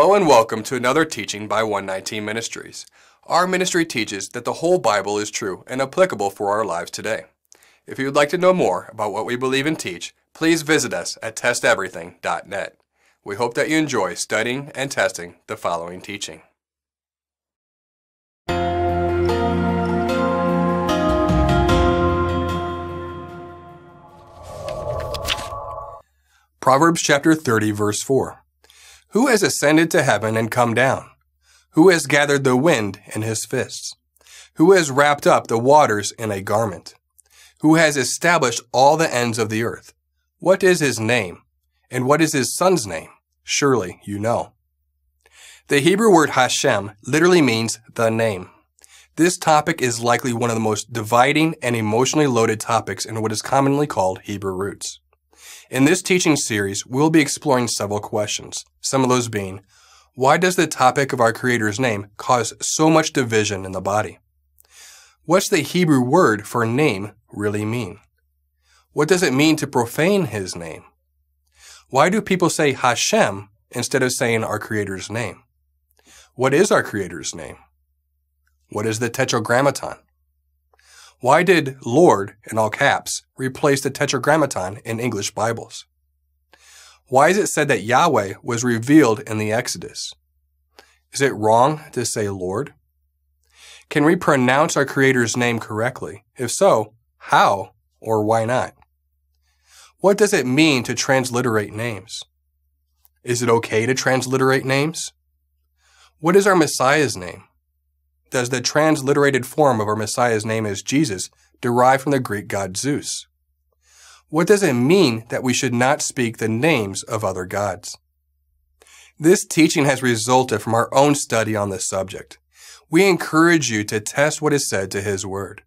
Hello and welcome to another teaching by 119 Ministries. Our ministry teaches that the whole Bible is true and applicable for our lives today. If you would like to know more about what we believe and teach, please visit us at testeverything.net. We hope that you enjoy studying and testing the following teaching. Proverbs chapter 30 verse 4 who has ascended to heaven and come down? Who has gathered the wind in his fists? Who has wrapped up the waters in a garment? Who has established all the ends of the earth? What is his name? And what is his son's name? Surely you know. The Hebrew word Hashem literally means the name. This topic is likely one of the most dividing and emotionally loaded topics in what is commonly called Hebrew roots. In this teaching series, we'll be exploring several questions, some of those being, why does the topic of our Creator's name cause so much division in the body? What's the Hebrew word for name really mean? What does it mean to profane His name? Why do people say Hashem instead of saying our Creator's name? What is our Creator's name? What is the Tetragrammaton? Why did Lord, in all caps, replace the Tetragrammaton in English Bibles? Why is it said that Yahweh was revealed in the Exodus? Is it wrong to say Lord? Can we pronounce our Creator's name correctly? If so, how or why not? What does it mean to transliterate names? Is it okay to transliterate names? What is our Messiah's name? Does the transliterated form of our Messiah's name as Jesus derive from the Greek god Zeus? What does it mean that we should not speak the names of other gods? This teaching has resulted from our own study on this subject. We encourage you to test what is said to His Word.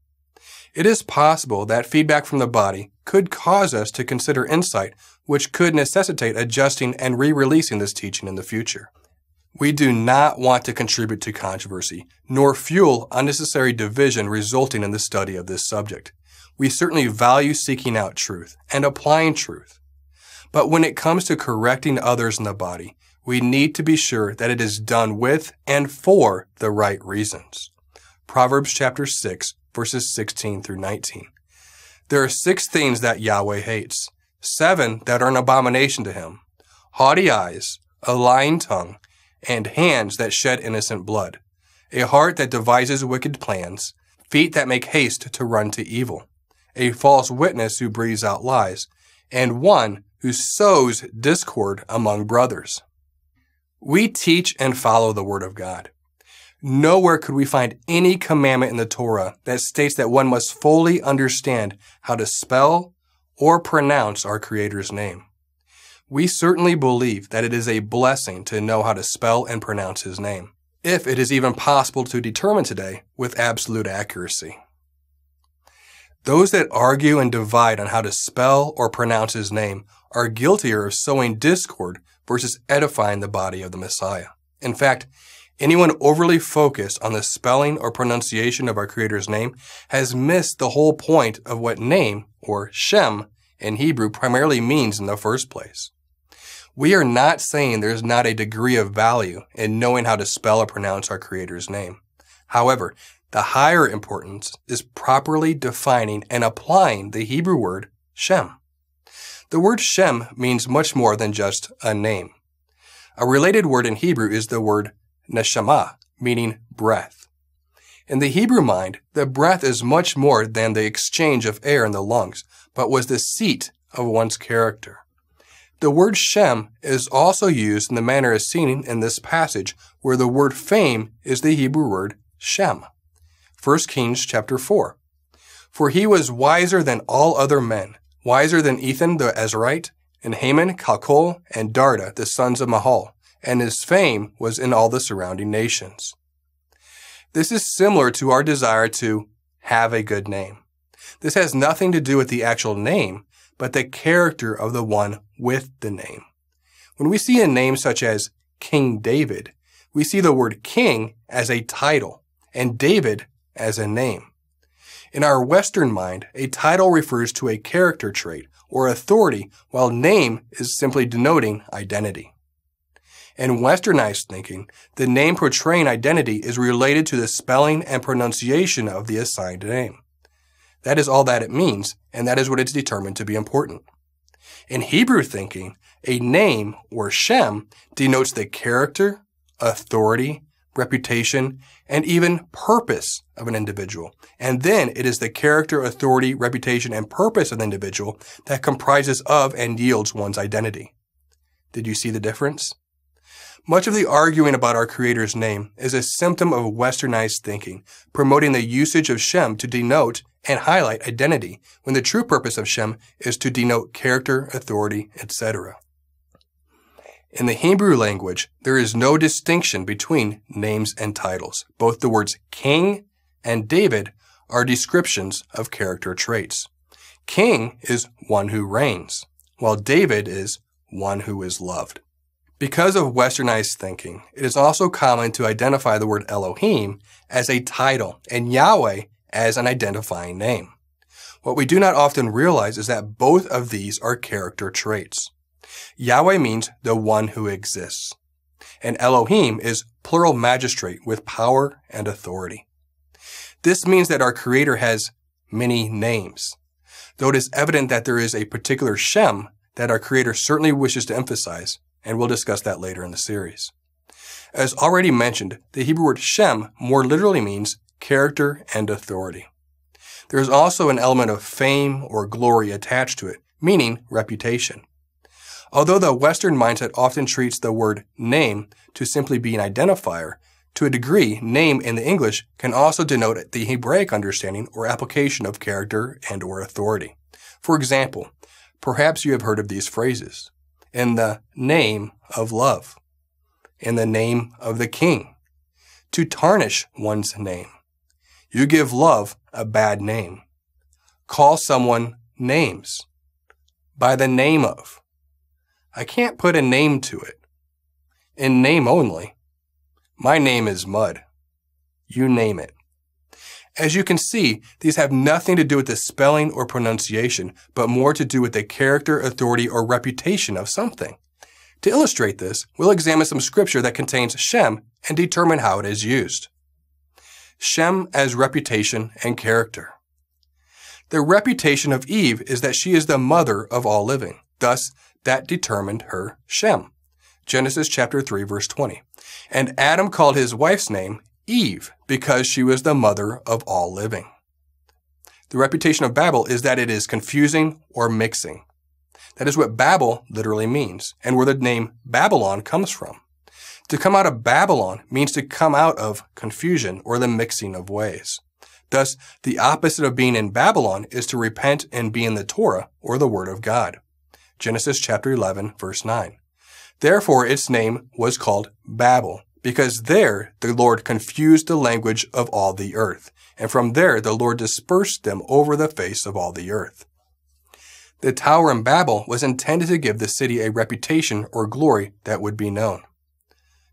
It is possible that feedback from the body could cause us to consider insight which could necessitate adjusting and re-releasing this teaching in the future. We do not want to contribute to controversy, nor fuel unnecessary division resulting in the study of this subject. We certainly value seeking out truth and applying truth. But when it comes to correcting others in the body, we need to be sure that it is done with and for the right reasons. Proverbs chapter 6, verses 16 through 19. There are six things that Yahweh hates, seven that are an abomination to him haughty eyes, a lying tongue, and hands that shed innocent blood, a heart that devises wicked plans, feet that make haste to run to evil, a false witness who breathes out lies, and one who sows discord among brothers. We teach and follow the Word of God. Nowhere could we find any commandment in the Torah that states that one must fully understand how to spell or pronounce our Creator's name. We certainly believe that it is a blessing to know how to spell and pronounce his name, if it is even possible to determine today with absolute accuracy. Those that argue and divide on how to spell or pronounce his name are guiltier of sowing discord versus edifying the body of the Messiah. In fact, anyone overly focused on the spelling or pronunciation of our Creator's name has missed the whole point of what name, or Shem, in Hebrew primarily means in the first place. We are not saying there's not a degree of value in knowing how to spell or pronounce our Creator's name. However, the higher importance is properly defining and applying the Hebrew word Shem. The word Shem means much more than just a name. A related word in Hebrew is the word neshama, meaning breath. In the Hebrew mind, the breath is much more than the exchange of air in the lungs, but was the seat of one's character. The word Shem is also used in the manner as seen in this passage, where the word fame is the Hebrew word Shem. 1 Kings chapter 4. For he was wiser than all other men, wiser than Ethan the Ezrite, and Haman, Kalkol, and Darda, the sons of Mahal, and his fame was in all the surrounding nations. This is similar to our desire to have a good name. This has nothing to do with the actual name, but the character of the one with the name. When we see a name such as King David, we see the word king as a title and David as a name. In our Western mind, a title refers to a character trait or authority, while name is simply denoting identity. In Westernized thinking, the name portraying identity is related to the spelling and pronunciation of the assigned name. That is all that it means, and that is what it's determined to be important. In Hebrew thinking, a name or Shem denotes the character, authority, reputation, and even purpose of an individual. And then it is the character, authority, reputation, and purpose of the individual that comprises of and yields one's identity. Did you see the difference? Much of the arguing about our Creator's name is a symptom of westernized thinking, promoting the usage of Shem to denote and highlight identity when the true purpose of Shem is to denote character, authority, etc. In the Hebrew language, there is no distinction between names and titles. Both the words king and David are descriptions of character traits. King is one who reigns, while David is one who is loved. Because of westernized thinking, it is also common to identify the word Elohim as a title and Yahweh as an identifying name. What we do not often realize is that both of these are character traits. Yahweh means the one who exists, and Elohim is plural magistrate with power and authority. This means that our Creator has many names, though it is evident that there is a particular Shem that our Creator certainly wishes to emphasize, and we'll discuss that later in the series. As already mentioned, the Hebrew word Shem more literally means character, and authority. There is also an element of fame or glory attached to it, meaning reputation. Although the Western mindset often treats the word name to simply be an identifier, to a degree, name in the English can also denote the Hebraic understanding or application of character and or authority. For example, perhaps you have heard of these phrases. In the name of love. In the name of the king. To tarnish one's name. You give love a bad name. Call someone names by the name of. I can't put a name to it. In name only. My name is mud. You name it. As you can see, these have nothing to do with the spelling or pronunciation, but more to do with the character, authority, or reputation of something. To illustrate this, we'll examine some scripture that contains Shem and determine how it is used. Shem as reputation and character. The reputation of Eve is that she is the mother of all living. Thus, that determined her Shem. Genesis chapter 3 verse 20. And Adam called his wife's name Eve because she was the mother of all living. The reputation of Babel is that it is confusing or mixing. That is what Babel literally means and where the name Babylon comes from. To come out of Babylon means to come out of confusion or the mixing of ways. Thus, the opposite of being in Babylon is to repent and be in the Torah or the Word of God. Genesis chapter 11 verse 9. Therefore its name was called Babel, because there the Lord confused the language of all the earth, and from there the Lord dispersed them over the face of all the earth. The tower in Babel was intended to give the city a reputation or glory that would be known.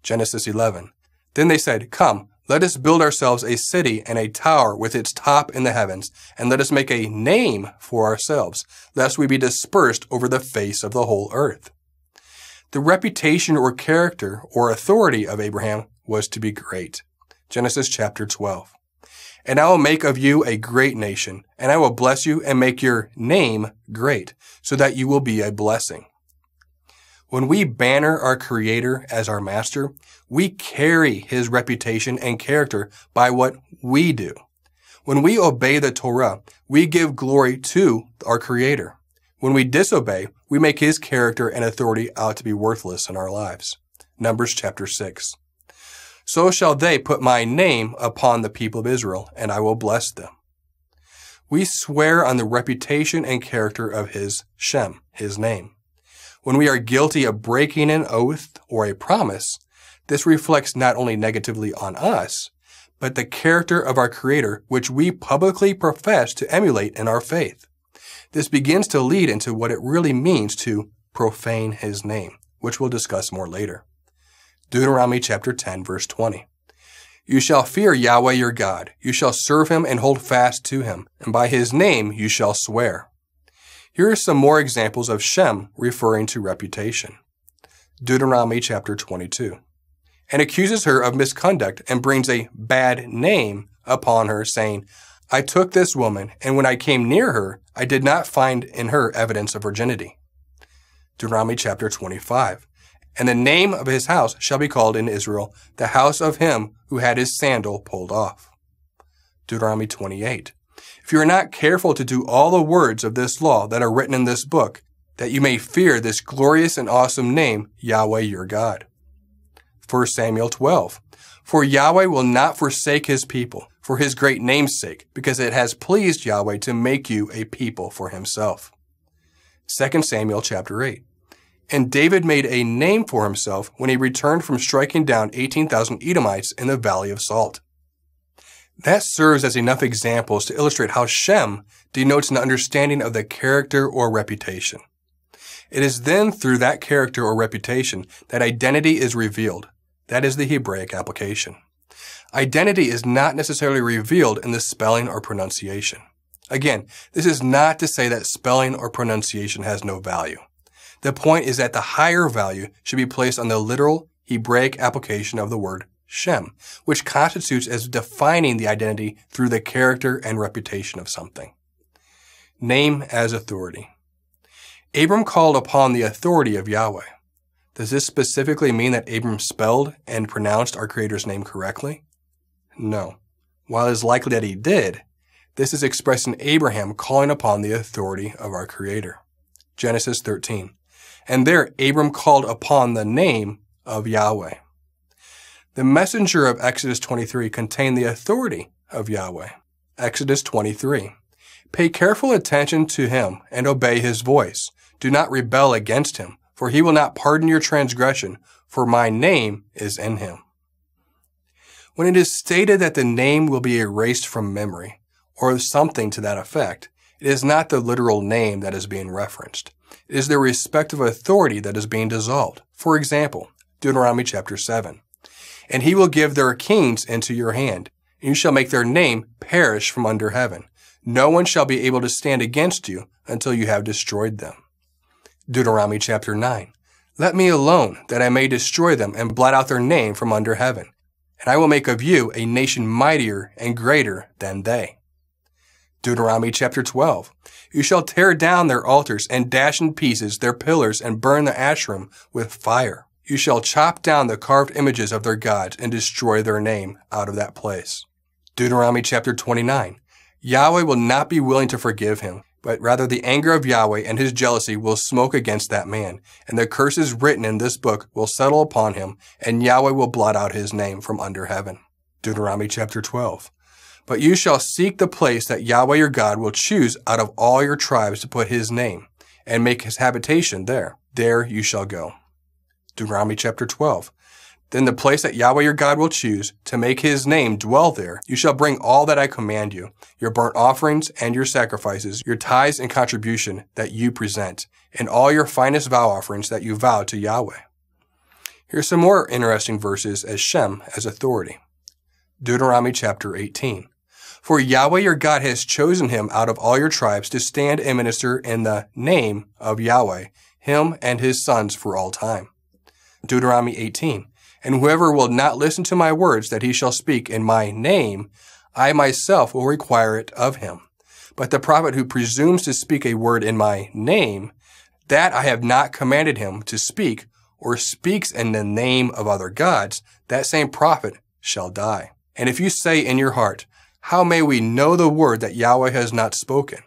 Genesis 11. Then they said, Come, let us build ourselves a city and a tower with its top in the heavens, and let us make a name for ourselves, lest we be dispersed over the face of the whole earth. The reputation or character or authority of Abraham was to be great. Genesis chapter 12. And I will make of you a great nation, and I will bless you and make your name great, so that you will be a blessing. When we banner our creator as our master, we carry his reputation and character by what we do. When we obey the Torah, we give glory to our creator. When we disobey, we make his character and authority out to be worthless in our lives. Numbers chapter 6. So shall they put my name upon the people of Israel, and I will bless them. We swear on the reputation and character of his Shem, his name. When we are guilty of breaking an oath or a promise, this reflects not only negatively on us, but the character of our Creator, which we publicly profess to emulate in our faith. This begins to lead into what it really means to profane His name, which we'll discuss more later. Deuteronomy chapter 10 verse 20. You shall fear Yahweh your God. You shall serve him and hold fast to him. And by his name you shall swear. Here are some more examples of Shem referring to reputation. Deuteronomy chapter 22. And accuses her of misconduct and brings a bad name upon her, saying, I took this woman, and when I came near her, I did not find in her evidence of virginity. Deuteronomy chapter 25. And the name of his house shall be called in Israel the house of him who had his sandal pulled off. Deuteronomy 28. If you are not careful to do all the words of this law that are written in this book, that you may fear this glorious and awesome name, Yahweh your God. 1 Samuel 12. For Yahweh will not forsake his people for his great name's sake, because it has pleased Yahweh to make you a people for himself. 2 Samuel chapter 8. And David made a name for himself when he returned from striking down 18,000 Edomites in the Valley of Salt. That serves as enough examples to illustrate how Shem denotes an understanding of the character or reputation. It is then through that character or reputation that identity is revealed. That is the Hebraic application. Identity is not necessarily revealed in the spelling or pronunciation. Again, this is not to say that spelling or pronunciation has no value. The point is that the higher value should be placed on the literal Hebraic application of the word Shem, which constitutes as defining the identity through the character and reputation of something. Name as authority. Abram called upon the authority of Yahweh. Does this specifically mean that Abram spelled and pronounced our Creator's name correctly? No. While it is likely that he did, this is expressed in Abraham calling upon the authority of our Creator. Genesis 13. And there Abram called upon the name of Yahweh. The messenger of Exodus 23 contained the authority of Yahweh. Exodus 23. Pay careful attention to him and obey his voice. Do not rebel against him, for he will not pardon your transgression, for my name is in him. When it is stated that the name will be erased from memory, or something to that effect, it is not the literal name that is being referenced. It is the respective authority that is being dissolved. For example, Deuteronomy chapter 7 and he will give their kings into your hand, and you shall make their name perish from under heaven. No one shall be able to stand against you until you have destroyed them. Deuteronomy chapter 9. Let me alone, that I may destroy them and blot out their name from under heaven. And I will make of you a nation mightier and greater than they. Deuteronomy chapter 12. You shall tear down their altars and dash in pieces their pillars and burn the ashram with fire. You shall chop down the carved images of their gods and destroy their name out of that place. Deuteronomy chapter 29. Yahweh will not be willing to forgive him, but rather the anger of Yahweh and his jealousy will smoke against that man, and the curses written in this book will settle upon him, and Yahweh will blot out his name from under heaven. Deuteronomy chapter 12. But you shall seek the place that Yahweh your God will choose out of all your tribes to put his name, and make his habitation there. There you shall go. Deuteronomy chapter 12. Then the place that Yahweh your God will choose to make his name dwell there, you shall bring all that I command you, your burnt offerings and your sacrifices, your tithes and contribution that you present, and all your finest vow offerings that you vow to Yahweh. Here's some more interesting verses as Shem as authority. Deuteronomy chapter 18. For Yahweh your God has chosen him out of all your tribes to stand and minister in the name of Yahweh, him and his sons for all time. Deuteronomy 18. And whoever will not listen to my words that he shall speak in my name, I myself will require it of him. But the prophet who presumes to speak a word in my name, that I have not commanded him to speak, or speaks in the name of other gods, that same prophet shall die. And if you say in your heart, How may we know the word that Yahweh has not spoken?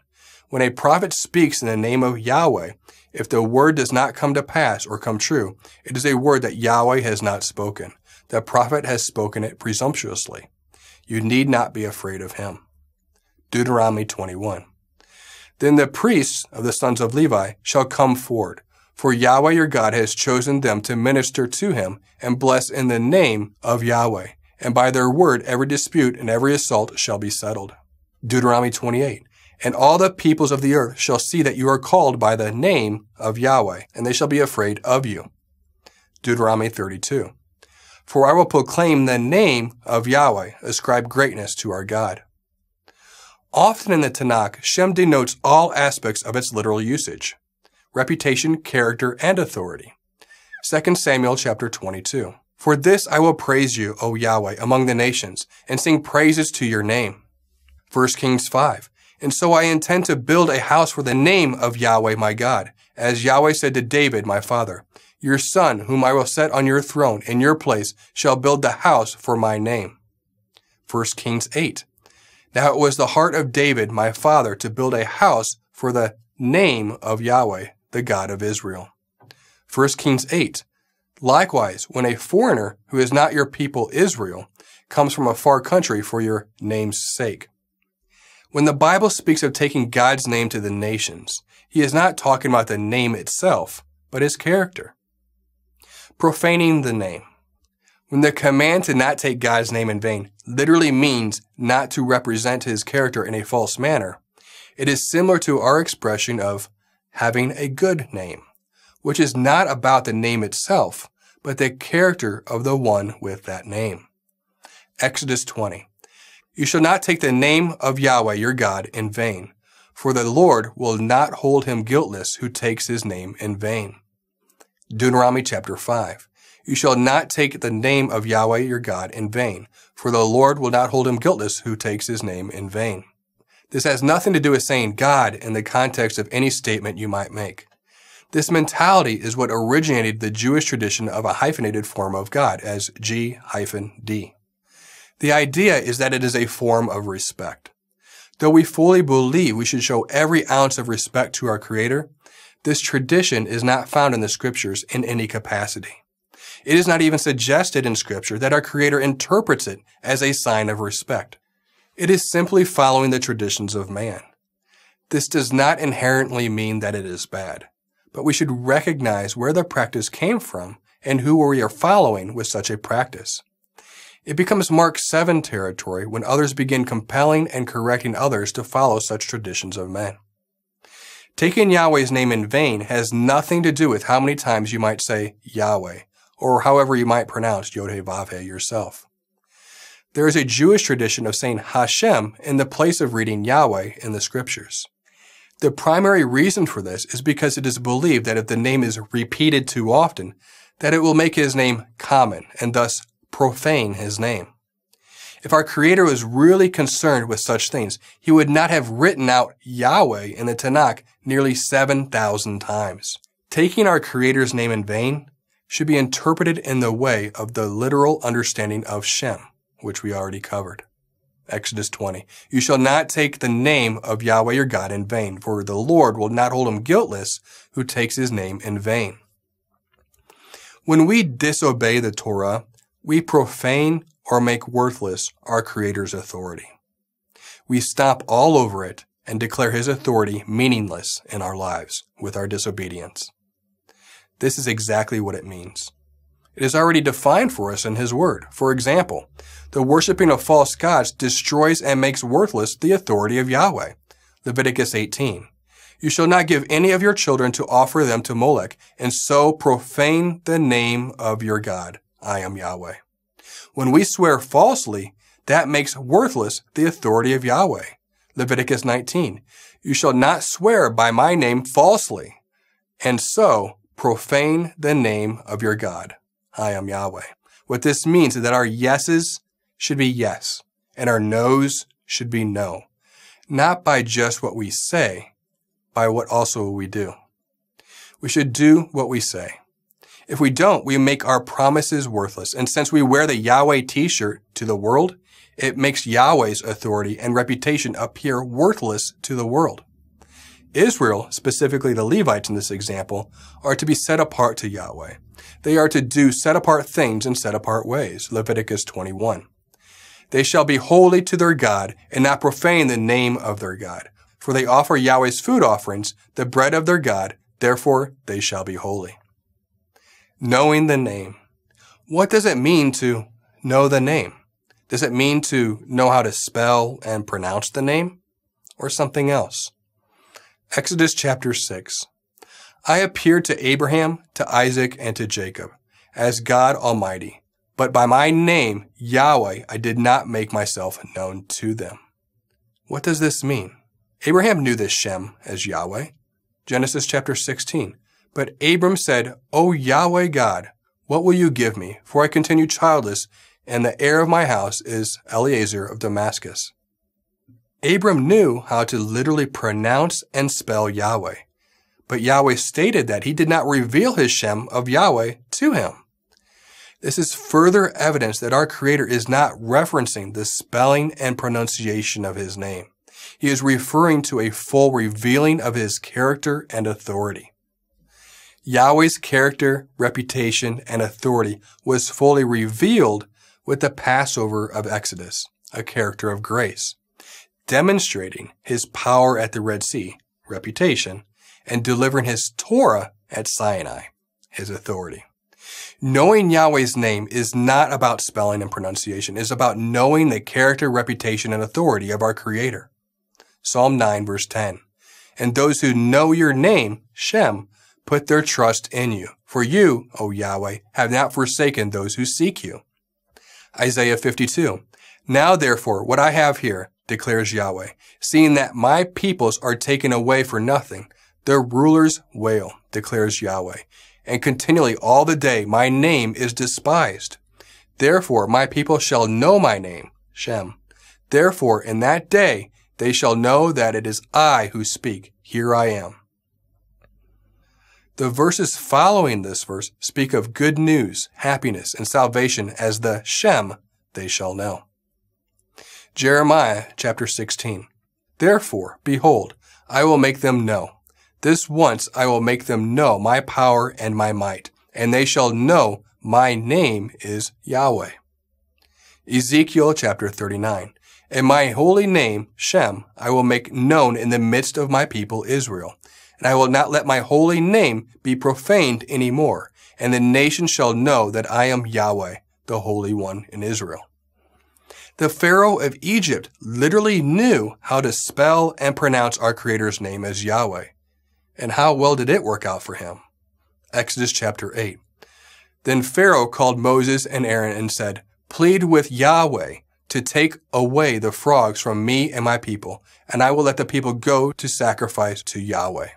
When a prophet speaks in the name of Yahweh, if the word does not come to pass or come true, it is a word that Yahweh has not spoken. The prophet has spoken it presumptuously. You need not be afraid of him. Deuteronomy 21. Then the priests of the sons of Levi shall come forward, for Yahweh your God has chosen them to minister to him and bless in the name of Yahweh. And by their word every dispute and every assault shall be settled. Deuteronomy 28. And all the peoples of the earth shall see that you are called by the name of Yahweh, and they shall be afraid of you. Deuteronomy 32. For I will proclaim the name of Yahweh, ascribe greatness to our God. Often in the Tanakh, Shem denotes all aspects of its literal usage reputation, character, and authority. 2 Samuel chapter 22. For this I will praise you, O Yahweh, among the nations, and sing praises to your name. 1 Kings 5. And so I intend to build a house for the name of Yahweh my God, as Yahweh said to David my father, Your son, whom I will set on your throne in your place, shall build the house for my name. 1 Kings 8. Now it was the heart of David my father to build a house for the name of Yahweh, the God of Israel. 1 Kings 8. Likewise, when a foreigner who is not your people Israel comes from a far country for your name's sake, when the Bible speaks of taking God's name to the nations, he is not talking about the name itself, but his character. Profaning the name. When the command to not take God's name in vain literally means not to represent his character in a false manner, it is similar to our expression of having a good name, which is not about the name itself, but the character of the one with that name. Exodus 20. You shall not take the name of Yahweh your God in vain, for the Lord will not hold him guiltless who takes his name in vain. Deuteronomy chapter 5. You shall not take the name of Yahweh your God in vain, for the Lord will not hold him guiltless who takes his name in vain. This has nothing to do with saying God in the context of any statement you might make. This mentality is what originated the Jewish tradition of a hyphenated form of God as G hyphen D. The idea is that it is a form of respect. Though we fully believe we should show every ounce of respect to our Creator, this tradition is not found in the Scriptures in any capacity. It is not even suggested in Scripture that our Creator interprets it as a sign of respect. It is simply following the traditions of man. This does not inherently mean that it is bad, but we should recognize where the practice came from and who we are following with such a practice. It becomes Mark 7 territory when others begin compelling and correcting others to follow such traditions of men. Taking Yahweh's name in vain has nothing to do with how many times you might say Yahweh, or however you might pronounce yod heh yourself. There is a Jewish tradition of saying Hashem in the place of reading Yahweh in the scriptures. The primary reason for this is because it is believed that if the name is repeated too often, that it will make his name common and thus profane his name. If our Creator was really concerned with such things, he would not have written out Yahweh in the Tanakh nearly 7,000 times. Taking our Creator's name in vain should be interpreted in the way of the literal understanding of Shem, which we already covered. Exodus 20. You shall not take the name of Yahweh your God in vain, for the Lord will not hold him guiltless who takes his name in vain. When we disobey the Torah, we profane or make worthless our Creator's authority. We stop all over it and declare His authority meaningless in our lives with our disobedience. This is exactly what it means. It is already defined for us in His Word. For example, the worshiping of false gods destroys and makes worthless the authority of Yahweh. Leviticus 18. You shall not give any of your children to offer them to Molech, and so profane the name of your God. I am Yahweh. When we swear falsely, that makes worthless the authority of Yahweh. Leviticus 19. You shall not swear by my name falsely, and so profane the name of your God. I am Yahweh. What this means is that our yeses should be yes, and our nos should be no. Not by just what we say, by what also we do. We should do what we say. If we don't, we make our promises worthless. And since we wear the Yahweh t-shirt to the world, it makes Yahweh's authority and reputation appear worthless to the world. Israel, specifically the Levites in this example, are to be set apart to Yahweh. They are to do set apart things in set apart ways. Leviticus 21. They shall be holy to their God and not profane the name of their God. For they offer Yahweh's food offerings, the bread of their God, therefore they shall be holy knowing the name. What does it mean to know the name? Does it mean to know how to spell and pronounce the name or something else? Exodus chapter 6. I appeared to Abraham, to Isaac, and to Jacob as God Almighty, but by my name, Yahweh, I did not make myself known to them. What does this mean? Abraham knew this Shem as Yahweh. Genesis chapter 16. But Abram said, O Yahweh God, what will you give me? For I continue childless, and the heir of my house is Eleazar of Damascus. Abram knew how to literally pronounce and spell Yahweh. But Yahweh stated that he did not reveal his Shem of Yahweh to him. This is further evidence that our Creator is not referencing the spelling and pronunciation of His name. He is referring to a full revealing of His character and authority. Yahweh's character, reputation, and authority was fully revealed with the Passover of Exodus, a character of grace, demonstrating his power at the Red Sea, reputation, and delivering his Torah at Sinai, his authority. Knowing Yahweh's name is not about spelling and pronunciation. It's about knowing the character, reputation, and authority of our Creator. Psalm 9, verse 10. And those who know your name, Shem, put their trust in you. For you, O Yahweh, have not forsaken those who seek you. Isaiah 52. Now therefore, what I have here, declares Yahweh, seeing that my peoples are taken away for nothing, their rulers wail, declares Yahweh, and continually all the day my name is despised. Therefore my people shall know my name, Shem. Therefore in that day they shall know that it is I who speak, here I am. The verses following this verse speak of good news, happiness, and salvation as the Shem they shall know. Jeremiah chapter 16. Therefore, behold, I will make them know. This once I will make them know my power and my might, and they shall know my name is Yahweh. Ezekiel chapter 39. And my holy name, Shem, I will make known in the midst of my people Israel and I will not let my holy name be profaned any more, and the nation shall know that I am Yahweh, the Holy One in Israel. The Pharaoh of Egypt literally knew how to spell and pronounce our Creator's name as Yahweh. And how well did it work out for him? Exodus chapter 8. Then Pharaoh called Moses and Aaron and said, Plead with Yahweh to take away the frogs from me and my people, and I will let the people go to sacrifice to Yahweh.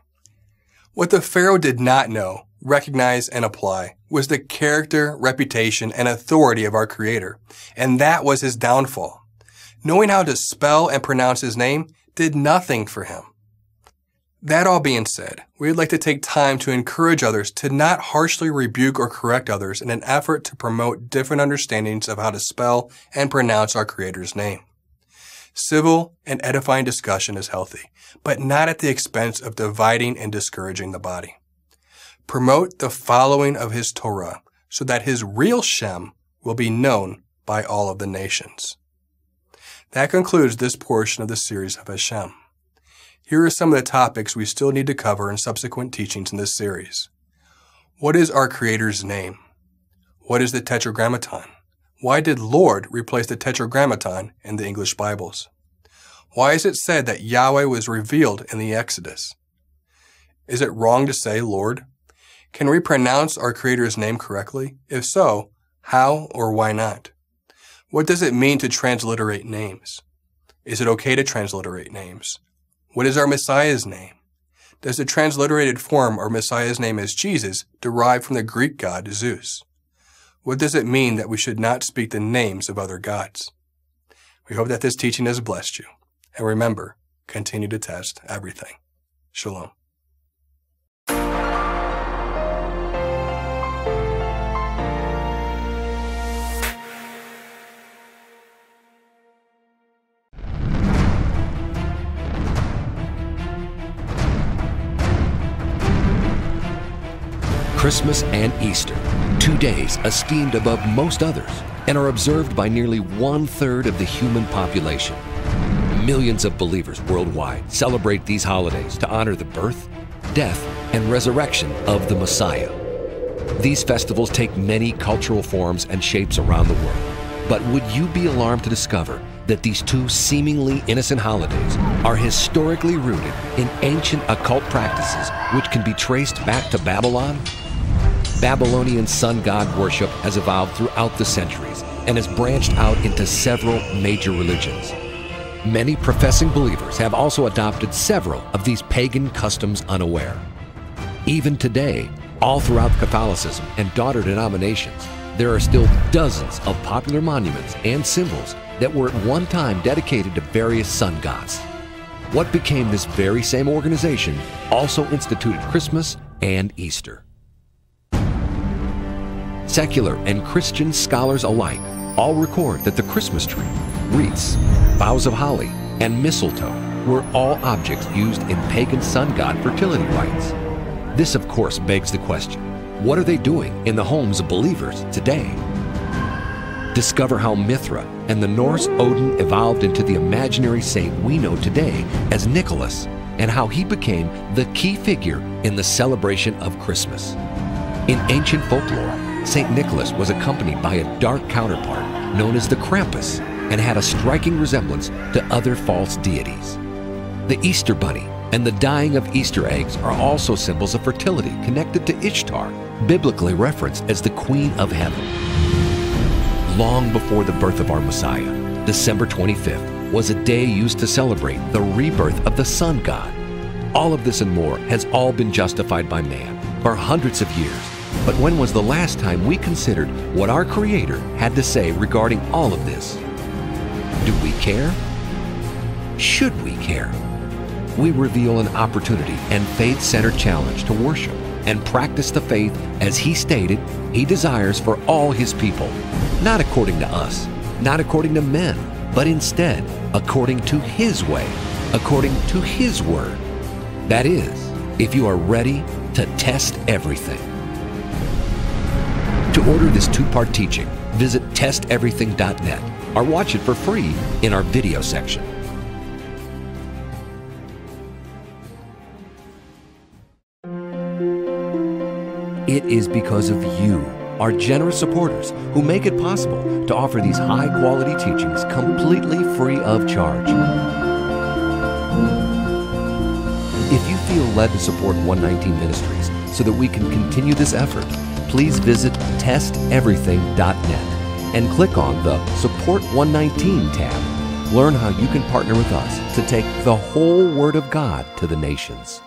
What the Pharaoh did not know, recognize, and apply was the character, reputation, and authority of our Creator. And that was his downfall. Knowing how to spell and pronounce his name did nothing for him. That all being said, we would like to take time to encourage others to not harshly rebuke or correct others in an effort to promote different understandings of how to spell and pronounce our Creator's name. Civil and edifying discussion is healthy, but not at the expense of dividing and discouraging the body. Promote the following of his Torah so that his real Shem will be known by all of the nations. That concludes this portion of the series of Hashem. Here are some of the topics we still need to cover in subsequent teachings in this series. What is our Creator's name? What is the Tetragrammaton? Why did Lord replace the Tetragrammaton in the English Bibles? Why is it said that Yahweh was revealed in the Exodus? Is it wrong to say Lord? Can we pronounce our Creator's name correctly? If so, how or why not? What does it mean to transliterate names? Is it okay to transliterate names? What is our Messiah's name? Does the transliterated form of Messiah's name as Jesus derive from the Greek god Zeus? What does it mean that we should not speak the names of other gods? We hope that this teaching has blessed you. And remember, continue to test everything. Shalom. Christmas and Easter Two days esteemed above most others and are observed by nearly one third of the human population. Millions of believers worldwide celebrate these holidays to honor the birth, death, and resurrection of the Messiah. These festivals take many cultural forms and shapes around the world. But would you be alarmed to discover that these two seemingly innocent holidays are historically rooted in ancient occult practices which can be traced back to Babylon Babylonian sun god worship has evolved throughout the centuries and has branched out into several major religions. Many professing believers have also adopted several of these pagan customs unaware. Even today, all throughout Catholicism and daughter denominations, there are still dozens of popular monuments and symbols that were at one time dedicated to various sun gods. What became this very same organization also instituted Christmas and Easter. Secular and Christian scholars alike all record that the Christmas tree, wreaths, boughs of holly, and mistletoe were all objects used in pagan sun god fertility rites. This, of course, begs the question what are they doing in the homes of believers today? Discover how Mithra and the Norse Odin evolved into the imaginary saint we know today as Nicholas, and how he became the key figure in the celebration of Christmas. In ancient folklore, St. Nicholas was accompanied by a dark counterpart known as the Krampus and had a striking resemblance to other false deities. The Easter Bunny and the dying of Easter eggs are also symbols of fertility connected to Ishtar, biblically referenced as the Queen of Heaven. Long before the birth of our Messiah, December 25th was a day used to celebrate the rebirth of the sun god. All of this and more has all been justified by man for hundreds of years but when was the last time we considered what our Creator had to say regarding all of this? Do we care? Should we care? We reveal an opportunity and faith centered challenge to worship and practice the faith as He stated He desires for all His people, not according to us, not according to men, but instead according to His way, according to His word. That is, if you are ready to test everything. To order this two part teaching, visit testeverything.net or watch it for free in our video section. It is because of you, our generous supporters, who make it possible to offer these high quality teachings completely free of charge. If you feel led to support 119 Ministries so that we can continue this effort, please visit testeverything.net and click on the Support 119 tab. Learn how you can partner with us to take the whole Word of God to the nations.